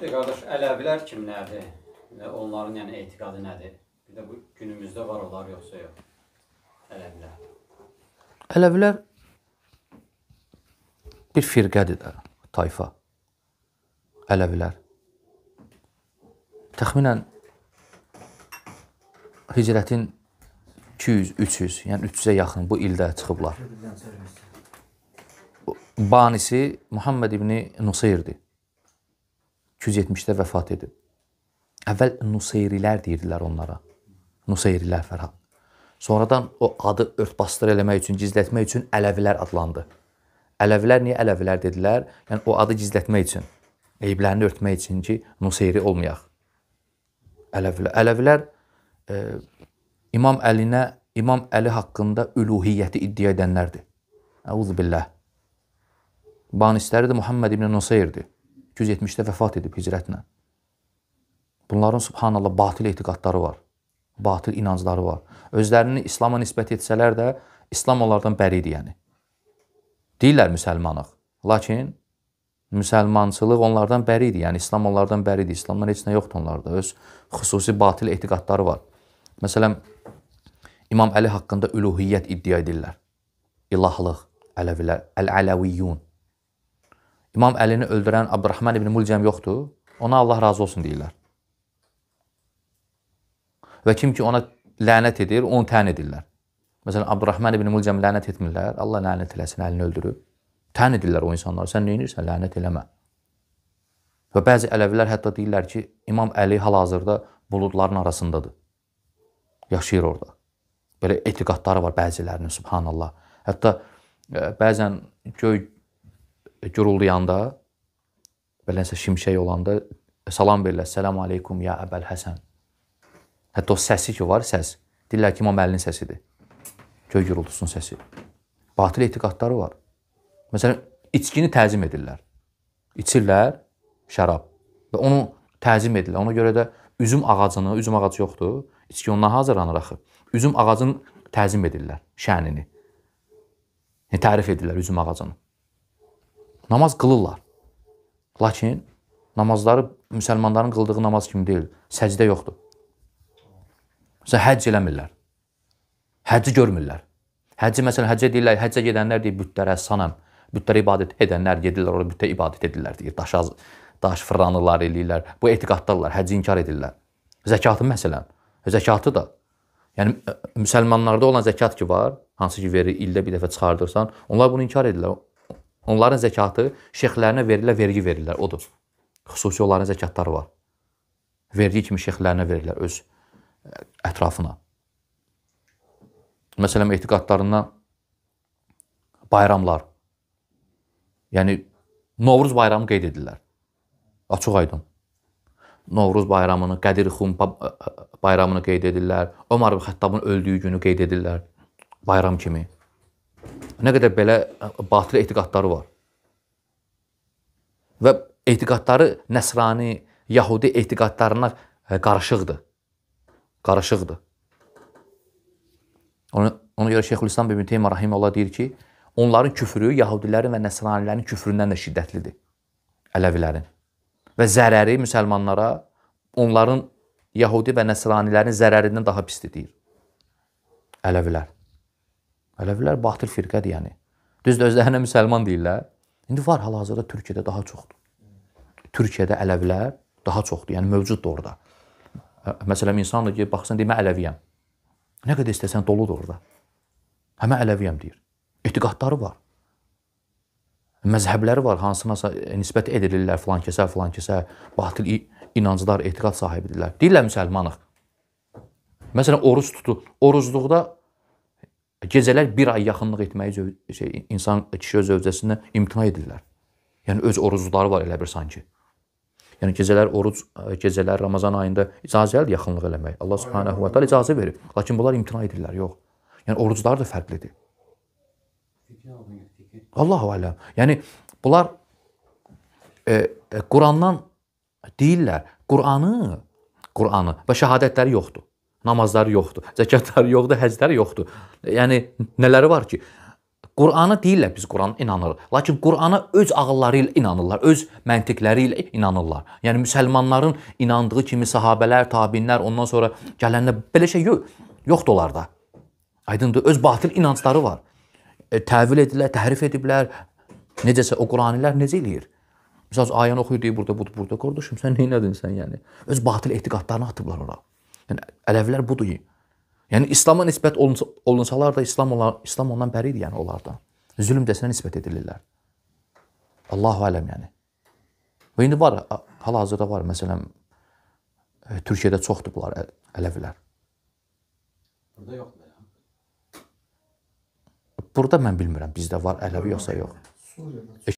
Bir qardaş, Ələvilər kimlərdir və onların yəni etiqadı nədir? Bir də bu günümüzdə var onlar yoxsa yox? Ələvilər. Ələvilər bir firqədir də, tayfa. Ələvilər. Təxminən Hicrətin 200, 300, yəni 300-ə yaxın bu ildə çıxıblar. Banisi Muhammed ibn Nusayrdir. 270-də vəfat edib. Əvvəl Nuseyrilər deyirdilər onlara. Nuseyrilər Fərhad. Sonradan o adı örtbasdır eləmək üçün, gizlətmək üçün Ələvilər adlandı. Ələvilər niyə Ələvilər dedilər? Yəni o adı gizlətmək üçün, eyblərini örtmək üçün ki, Nuseyri olmayaq. Ələvilər, Ələvilər e, İmam Əlinə, İmam Əli haqqında üluhiyyəti iddia edənlərdir. Əuzubillah. Banistləri də Muhammed ibn Nuseyrdir. 270-də vəfat edib hicrətlə. Bunların subhanallah batil etiqadları var. Batil inancları var. Özlərini İslam'a nisbət etsələr də İslam onlardan bəridir, yəni. Deyirlər müsəlmanıq. Lakin müsəlmançılıq onlardan bəridir. Yəni İslam onlardan bəridir. İslamdan heç nə yoxdur onlarda. Öz xüsusi batil etiqadları var. Məsələn, İmam Əli haqqında üluhiyyət iddia edirlər. İlahlıq, Ələvilər, Əl-Ələviyyun. İmam Əlini öldürən Abdurrahman ibn Mulcəm yoxdur. Ona Allah razı olsun deyirlər. Və kim ki ona lənət edir, onu tən edirlər. Məsələn, Abdurrahman ibn Mulcəm lənət etmirlər. Allah lənət eləsin, əlini öldürüb. Tən edirlər o insanları. Sən neyinirsən? Lənət eləmə. Və bəzi ələvlər hətta deyirlər ki, İmam Əli hal-hazırda buludların arasındadır. Yaşayır orada. Belə etiqadları var bəzilərinin, subhanallah. Hətta e, bəzən göy E, guruldayanda, belə nəsə şimşək olanda e, salam verirlər. Salam aleykum ya Əbəl Həsən. Hətta o səsi ki var, səs. Deyirlər ki, İmam Əlinin səsidir. Göy gurultusunun səsi. Batil etiqadları var. Məsələn, içkini təzim edirlər. İçirlər şərab və onu təzim edirlər. Ona görə də üzüm ağacını, üzüm ağacı yoxdur, içki ondan hazırlanır axı. Üzüm ağacını təzim edirlər şənini. Yəni tərif edirlər üzüm ağacını. Namaz qılırlar. Lakin namazları müsəlmanların qıldığı namaz kimi deyil. Səcdə yoxdur. Məsələn, həcc eləmirlər. Həcci görmürlər. Həcci, məsələn, həccə deyirlər, həccə gedənlər deyir, bütlərə sanam, bütlərə ibadət edənlər gedirlər, orada bütə ibadət edirlər, deyir, daşa, daş fırlanırlar, eləyirlər. Bu etiqaddadırlar, həcci inkar edirlər. Zəkatı məsələn, zəkatı da. Yəni, müsəlmanlarda olan zəkat ki var, hansı ki verir, ildə bir dəfə çıxardırsan, onlar bunu inkar edirlər. Onların zəkatı şeyxlərinə verilə vergi verirlər, odur. Xüsusi onların zəkatları var. Vergi kimi şeyxlərinə verirlər öz e, ətrafına. Məsələn, etiqadlarından bayramlar. Yəni Novruz bayramı qeyd edirlər. Açıq aydın. Novruz bayramını, Qədir Xum e, e, bayramını qeyd edirlər. Ömər Xəttabın öldüyü günü qeyd edirlər bayram kimi. Nə qədər belə e, batil etiqadları var. Və etiqadları nəsrani, yahudi etiqadlarına e, qarışıqdır. Qarışıqdır. Ona, ona görə Şeyxülislam ibn Teymiyyə rahimehullah deyir ki, onların küfrü yahudilərin və nəsranilərin küfründən də şiddətlidir. Ələvilərin. Və zərəri müsəlmanlara onların yahudi və nəsranilərin zərərindən daha pisdir deyir. Ələvilər. Ələvilər batıl firqədir yəni. Düzdür, özlərinə müsəlman deyirlər. İndi var hal-hazırda Türkiyədə daha çoxdur. Türkiyədə ələvilər daha çoxdur, yəni mövcuddur orada. Məsələn, insan da ki, baxsan deyir, mən əleviyəm. Nə qədər istəsən doludur orada. Hə mən əleviyəm deyir. Etiqadları var. Məzhəbləri var, hansınasa e, nisbət edirlər filan kəsə, filan kəsə, batıl inanclar, etiqad sahibidirlər. Deyirlər müsəlmanıq. Məsələn, oruç tutur. Orucluqda Gecələr bir ay yaxınlıq etməyi şey, insan kişi öz zövcəsində imtina edirlər. Yəni öz orucları var elə bir sanki. Yəni gecələr oruc, gecələr Ramazan ayında icazəlidir yaxınlıq eləmək. Allah Subhanahu va taala icazə verir. Lakin bunlar imtina edirlər, yox. Yəni orucları da fərqlidir. Allahu aləm. Yəni bunlar e, e, Qurandan deyirlər. Qur'anı, Qur'anı və şahadətləri yoxdur namazları yoxdur, zəkatları yoxdur, həcləri yoxdur. Yəni nələri var ki? Qurana deyirlər biz Qurana inanırıq. Lakin Qurana öz ağılları ilə inanırlar, öz məntiqləri ilə inanırlar. Yəni müsəlmanların inandığı kimi sahabelər, təbiinlər, ondan sonra gələnlər belə şey yox, yoxdur onlarda. Aydındır? Öz batil inancları var. E, təvil edirlər, təhrif ediblər. Necəsə o Quranilər necə eləyir? Məsələn, ayəni oxuyur deyir burada, burada, burada qardaşım, sən nə edin sən yəni? Öz batil etiqadlarını atıblar ora. Yəni ələvlər budur. Yəni İslam'a nisbət olunsa, olunsalar da İslam onlar İslam ondan bəridir yəni onlardan. Zülm desinə nisbət edirlər. Allahu aləm yəni. Və indi var, hal-hazırda var məsələn e, Türkiyədə çoxdur bunlar ələvlər. Burada yoxdur. Burada mən bilmirəm bizdə var ələvi yoxsa yox. E,